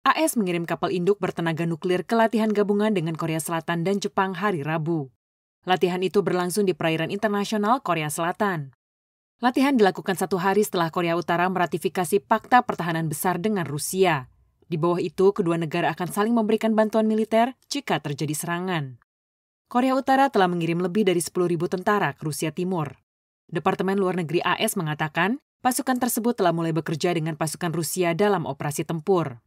AS mengirim kapal induk bertenaga nuklir ke latihan gabungan dengan Korea Selatan dan Jepang hari Rabu. Latihan itu berlangsung di perairan internasional Korea Selatan. Latihan dilakukan satu hari setelah Korea Utara meratifikasi Pakta Pertahanan Besar dengan Rusia. Di bawah itu, kedua negara akan saling memberikan bantuan militer jika terjadi serangan. Korea Utara telah mengirim lebih dari 10.000 tentara ke Rusia Timur. Departemen Luar Negeri AS mengatakan, pasukan tersebut telah mulai bekerja dengan pasukan Rusia dalam operasi tempur.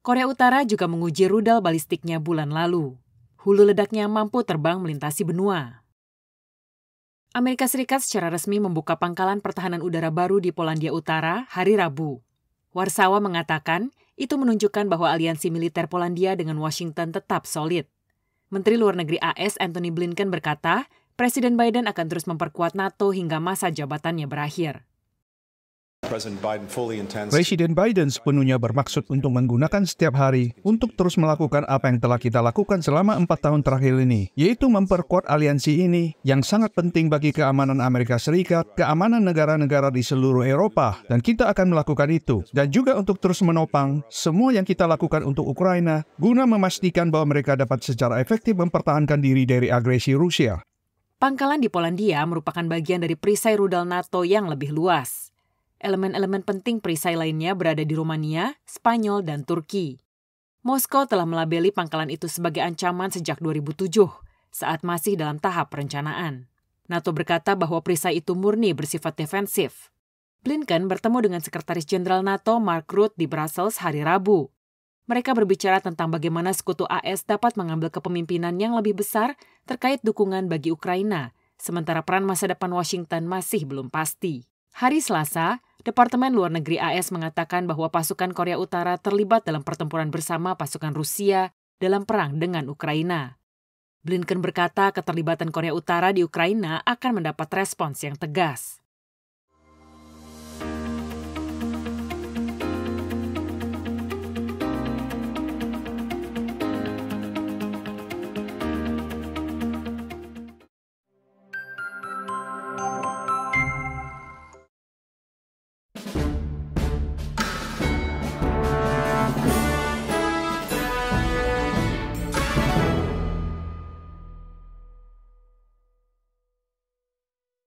Korea Utara juga menguji rudal balistiknya bulan lalu. Hulu ledaknya mampu terbang melintasi benua. Amerika Serikat secara resmi membuka pangkalan pertahanan udara baru di Polandia Utara hari Rabu. Warsawa mengatakan itu menunjukkan bahwa aliansi militer Polandia dengan Washington tetap solid. Menteri Luar Negeri AS Anthony Blinken berkata, Presiden Biden akan terus memperkuat NATO hingga masa jabatannya berakhir. Presiden Biden sepenuhnya bermaksud untuk menggunakan setiap hari untuk terus melakukan apa yang telah kita lakukan selama empat tahun terakhir ini, yaitu memperkuat aliansi ini yang sangat penting bagi keamanan Amerika Serikat, keamanan negara-negara di seluruh Eropa, dan kita akan melakukan itu. Dan juga untuk terus menopang semua yang kita lakukan untuk Ukraina, guna memastikan bahwa mereka dapat secara efektif mempertahankan diri dari agresi Rusia. Pangkalan di Polandia merupakan bagian dari perisai rudal NATO yang lebih luas elemen-elemen penting perisai lainnya berada di Rumania, Spanyol, dan Turki. Moskow telah melabeli pangkalan itu sebagai ancaman sejak 2007, saat masih dalam tahap perencanaan. NATO berkata bahwa perisai itu murni bersifat defensif. Blinken bertemu dengan Sekretaris Jenderal NATO Mark Rutte di Brussels hari Rabu. Mereka berbicara tentang bagaimana sekutu AS dapat mengambil kepemimpinan yang lebih besar terkait dukungan bagi Ukraina, sementara peran masa depan Washington masih belum pasti. Hari Selasa, Departemen Luar Negeri AS mengatakan bahwa pasukan Korea Utara terlibat dalam pertempuran bersama pasukan Rusia dalam perang dengan Ukraina. Blinken berkata keterlibatan Korea Utara di Ukraina akan mendapat respons yang tegas.